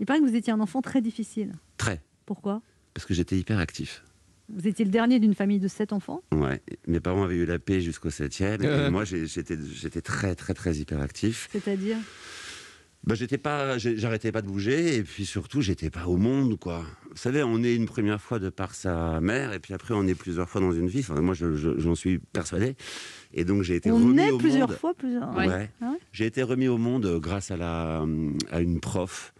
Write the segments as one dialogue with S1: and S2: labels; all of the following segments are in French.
S1: Il paraît que vous étiez un enfant très difficile. Très. Pourquoi Parce que j'étais hyper actif. Vous étiez le dernier d'une famille de sept enfants Ouais, mes parents avaient eu la paix jusqu'au septième. Et euh. moi, j'étais très, très, très hyperactif. C'est-à-dire bah, j'étais pas, j'arrêtais pas de bouger et puis surtout j'étais pas au monde quoi. Vous savez, on est une première fois de par sa mère et puis après on est plusieurs fois dans une vie. Enfin, moi, j'en je, suis persuadé. Et donc j'ai été remis au plusieurs monde. fois plusieurs. fois. Ah ouais. J'ai été remis au monde grâce à la à une prof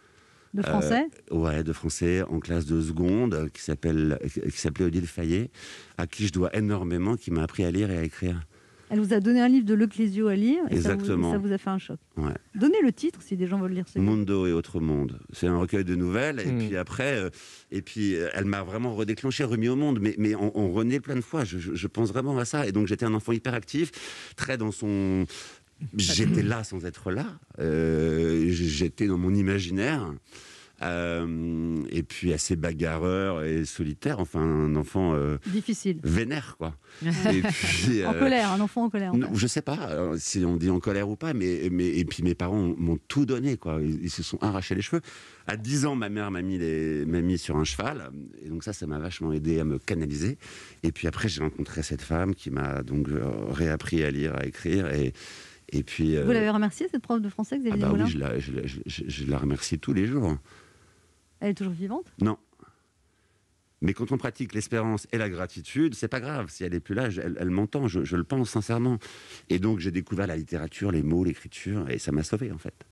S1: de français euh, Ouais, de français en classe de seconde, euh, qui s'appelle euh, qui s'appelait Odile Fayet, à qui je dois énormément, qui m'a appris à lire et à écrire. Elle vous a donné un livre de Leclésio à lire et Exactement. Ça, vous, a fait un choc. Ouais. Donnez le titre si des gens veulent lire ce mondo et autre monde. C'est un recueil de nouvelles. Et hmm. puis après, et puis elle m'a vraiment redéclenché, remis au monde. Mais, mais on, renaît plein de fois. je pense vraiment à ça. Et donc j'étais un enfant hyperactif, très dans son j'étais là sans être là. Euh, j'étais dans mon imaginaire. Euh, et puis assez bagarreur et solitaire, enfin un enfant euh, difficile, vénère quoi. en colère, un enfant en colère. Je sais pas si on dit en colère ou pas, mais, mais et puis mes parents m'ont tout donné quoi. Ils, se sont arrachés les cheveux. À 10 ans, ma mère m'a mis, m'a mis sur un cheval, et donc ça, ça m'a vachement aidé à me canaliser. Et puis après, j'ai rencontré cette femme qui m'a donc réappris à lire, à écrire et euh, Vous l'avez remerciée, cette prof de français, Xavier ah bah oui, je la, remercie tous les jours. Elle est toujours vivante Non. Mais quand on pratique l'espérance et la gratitude, c'est pas grave. Si elle est plus là, elle, m'entend, je, le pense sincèrement. Et donc j'ai découvert la littérature, les mots, l'écriture, et ça m'a sauvé en fait.